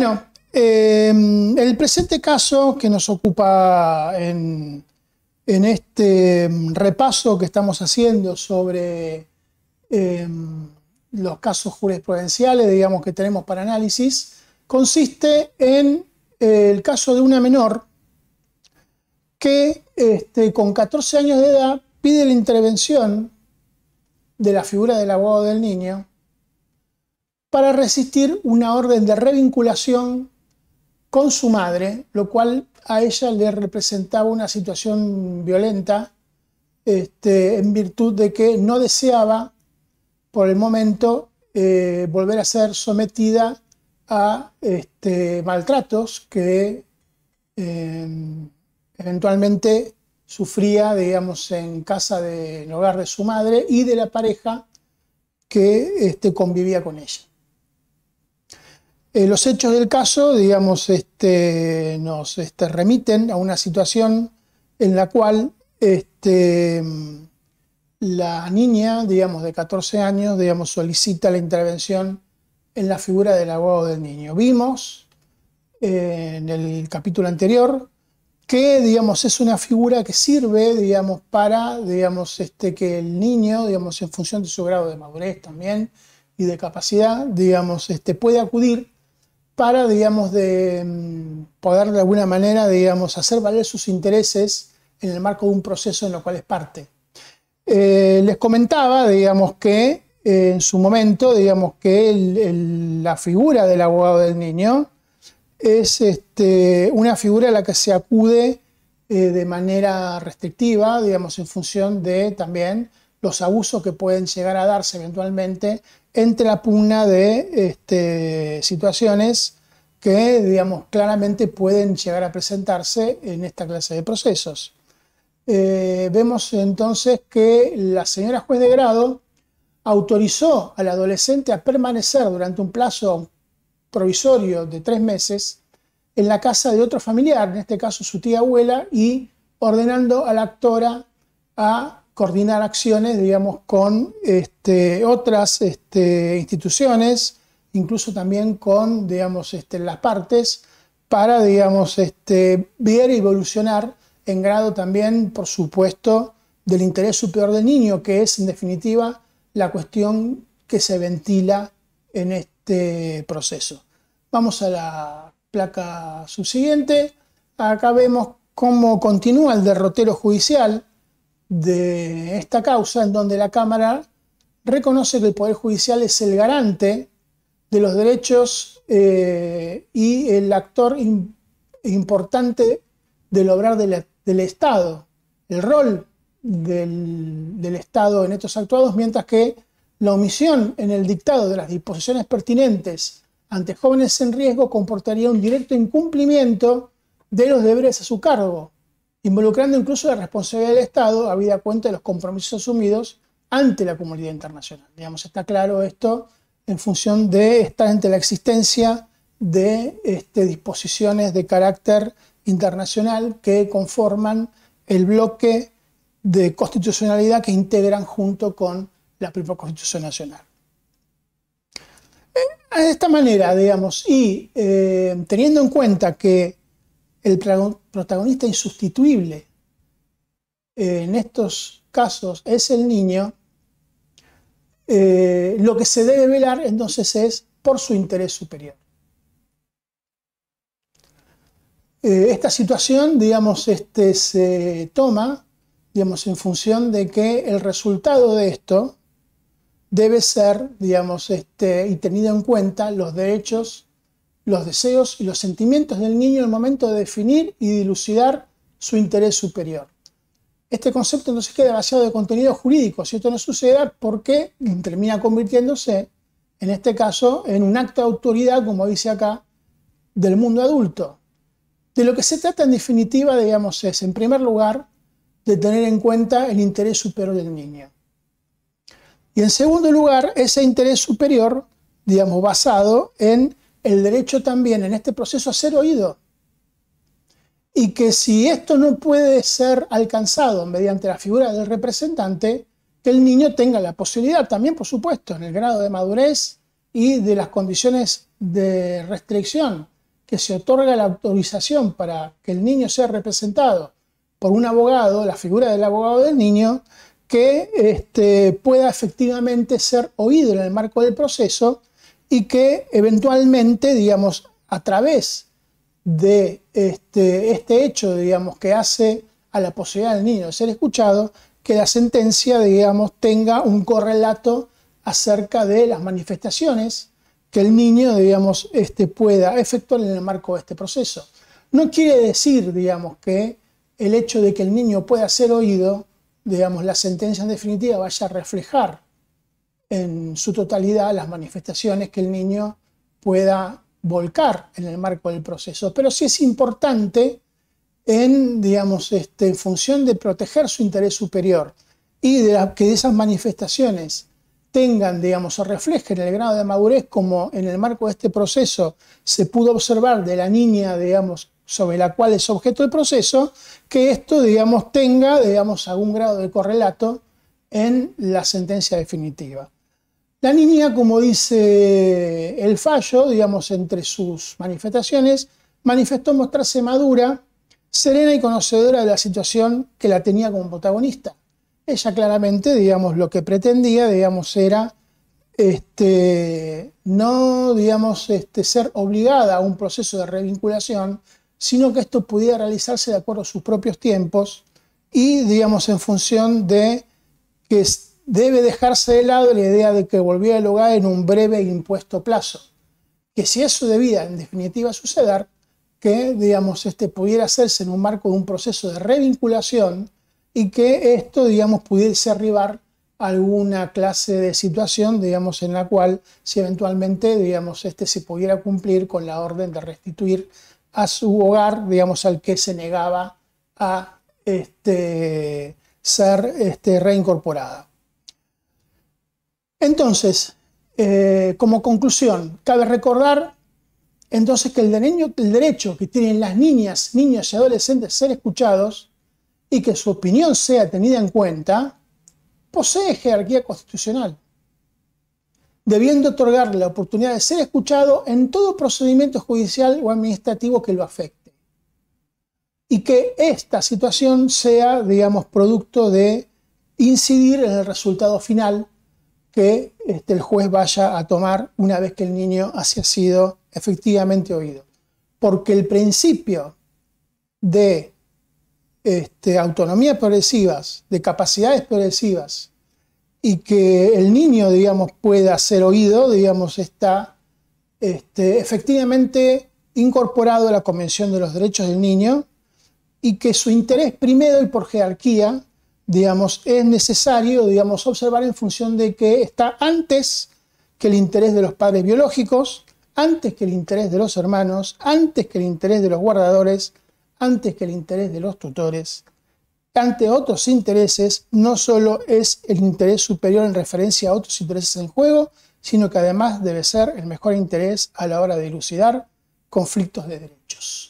Bueno, eh, el presente caso que nos ocupa en, este repaso que estamos haciendo sobre eh, los casos jurisprudenciales, digamos, que tenemos para análisis, consiste en eh, el caso de una menor que este, con 14 años de edad pide la intervención de la figura del abogado del niño para resistir una orden de revinculación con su madre, lo cual a ella le representaba una situación violenta este, en virtud de que no deseaba por el momento eh, volver a ser sometida a este, maltratos que em, eventualmente sufría, digamos, en casa del hogar de su madre y de la pareja que este, convivía con ella. Eh, los hechos del caso, digamos, este, nos este, remiten a una situación en la cual este, la niña, digamos, de 14 años, digamos, solicita la intervención en la figura del abogado del niño. Vimos eh, en el capítulo anterior que, digamos, es una figura que sirve, digamos, para, digamos, este, que el niño, digamos, en función de su grado de madurez también y de capacidad, digamos, este, puede acudir para, digamos, de mm, poder de alguna manera, digamos, hacer valer sus intereses en el marco de un proceso en el cual es parte. Eh, les comentaba, digamos, que eh, en su momento, digamos, que la figura del abogado del niño es este, una figura a la que se acude eh, de manera restrictiva, digamos, en función de también los abusos que pueden llegar a darse eventualmente entre la pugna de este, situaciones que, digamos, claramente pueden llegar a presentarse en esta clase de procesos. Eh, vemos entonces que la señora juez de grado autorizó al adolescente a permanecer durante un plazo provisorio de tres meses en la casa de otro familiar, en este caso su tía abuela, y ordenando a la actora a coordinar acciones, digamos, con este, otras este, instituciones, incluso también con, digamos, este, las partes, para, digamos, este, ver evolucionar en grado también, por supuesto, del interés superior del niño, que es, en definitiva, la cuestión que se ventila en este proceso. Vamos a la placa subsiguiente. Acá vemos cómo continúa el derrotero judicial de esta causa en donde la Cámara reconoce que el Poder Judicial es el garante de los derechos eh, y el actor importante del obrar del, Estado, el rol del, del Estado en estos actuados, mientras que la omisión en el dictado de las disposiciones pertinentes ante jóvenes en riesgo comportaría un directo incumplimiento de los deberes a su cargo, involucrando incluso la responsabilidad del Estado, a vida cuenta de los compromisos asumidos ante la comunidad internacional. Digamos, está claro esto en función de estar ante la existencia de este, disposiciones de carácter internacional que conforman el bloque de constitucionalidad que integran junto con la propia Constitución Nacional. Eh, de esta manera, digamos, y eh, teniendo en cuenta que el protagonista insustituible eh, en estos casos es el niño, eh, lo que se debe velar entonces es por su interés superior. Eh, esta situación, digamos, este, se toma, digamos, en función de que el resultado de esto debe ser, digamos, este, y tenido en cuenta los derechos los deseos y los sentimientos del niño en el momento de definir y dilucidar su interés superior. Este concepto entonces queda vaciado de contenido jurídico. Si esto no suceda, porque termina convirtiéndose, en este caso, en un acto de autoridad, como dice acá, del mundo adulto. De lo que se trata en definitiva, digamos, es, en primer lugar, de tener en cuenta el interés superior del niño. Y en segundo lugar, ese interés superior, digamos, basado en el derecho también en este proceso a ser oído. Y que si esto no puede ser alcanzado mediante la figura del representante, que el niño tenga la posibilidad también, por supuesto, en el grado de madurez y de las condiciones de restricción que se otorga la autorización para que el niño sea representado por un abogado, la figura del abogado del niño, que este, pueda efectivamente ser oído en el marco del proceso y que eventualmente, digamos, a través de este, este, hecho, digamos, que hace a la posibilidad del niño de ser escuchado, que la sentencia, digamos, tenga un correlato acerca de las manifestaciones que el niño, digamos, este, pueda efectuar en el marco de este proceso. No quiere decir, digamos, que el hecho de que el niño pueda ser oído, digamos, la sentencia en definitiva vaya a reflejar en su totalidad las manifestaciones que el niño pueda volcar en el marco del proceso, pero sí es importante en, digamos, este, en función de proteger su interés superior y de que esas manifestaciones tengan, digamos, o reflejen el grado de madurez como en el marco de este proceso se pudo observar de la niña, digamos, sobre la cual es objeto el proceso, que esto, digamos, tenga, digamos, algún grado de correlato en la sentencia definitiva. La niña, como dice el fallo, digamos, entre sus manifestaciones, manifestó mostrarse madura, serena y conocedora de la situación que la tenía como protagonista. Ella claramente, digamos, lo que pretendía, digamos, era este, no, digamos, este, ser obligada a un proceso de revinculación, sino que esto pudiera realizarse de acuerdo a sus propios tiempos y, digamos, en función de que debe dejarse de lado la idea de que volvía el hogar en un breve e impuesto plazo. Que si eso debía en definitiva suceder, que digamos, este, pudiera hacerse en un marco de un proceso de revinculación y que esto digamos, pudiese arribar alguna clase de situación digamos, en la cual si eventualmente digamos, este, se pudiera cumplir con la orden de restituir a su hogar digamos, al que se negaba a este, ser este, reincorporada. Entonces, eh, como conclusión, cabe recordar entonces que el, derecho que tienen las niñas, niños y adolescentes a ser escuchados y que su opinión sea tenida en cuenta, posee jerarquía constitucional, debiendo otorgarle la oportunidad de ser escuchado en todo procedimiento judicial o administrativo que lo afecte. Y que esta situación sea, digamos, producto de incidir en el resultado final que este, el juez vaya a tomar una vez que el niño haya sido efectivamente oído. Porque el principio de este, autonomías progresivas, de capacidades progresivas, y que el niño, digamos, pueda ser oído, digamos, está este, efectivamente incorporado a la Convención de los Derechos del Niño y que su interés primero y por jerarquía digamos, es necesario, observar en función de que está antes que el interés de los padres biológicos, antes que el interés de los hermanos, antes que el interés de los guardadores, antes que el interés de los tutores. Ante otros intereses, no solo es el interés superior en referencia a otros intereses en juego, sino que además debe ser el mejor interés a la hora de elucidar conflictos de derechos.